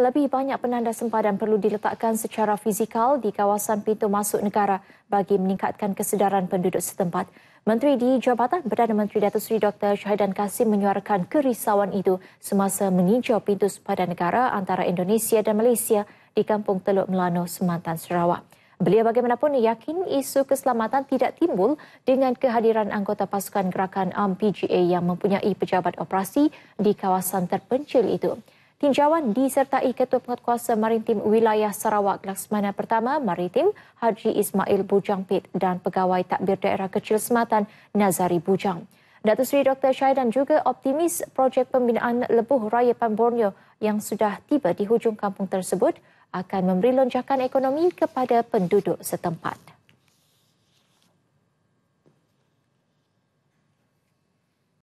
lebih banyak penanda sempadan perlu diletakkan secara fizikal di kawasan pintu masuk negara bagi meningkatkan kesedaran penduduk setempat. Menteri di Jabatan Perdana Menteri Datuk Seri Dr. Syahidan Kasim menyuarakan kerisauan itu semasa meninjau pintu sempadan negara antara Indonesia dan Malaysia di Kampung Teluk Melano, Semantan, Sarawak. Beliau bagaimanapun yakin isu keselamatan tidak timbul dengan kehadiran anggota pasukan gerakan AMPGA yang mempunyai pejabat operasi di kawasan terpencil itu tinjauan disertai Ketua Pengetkuasa Maritim Wilayah Sarawak laksmana Pertama Maritim Haji Ismail Bujangpit dan Pegawai Takbir Daerah Kecil Sematan Nazari Bujang. Datuk Seri Dr. dan juga optimis projek pembinaan lebuh raya Pan yang sudah tiba di hujung kampung tersebut akan memberi lonjakan ekonomi kepada penduduk setempat.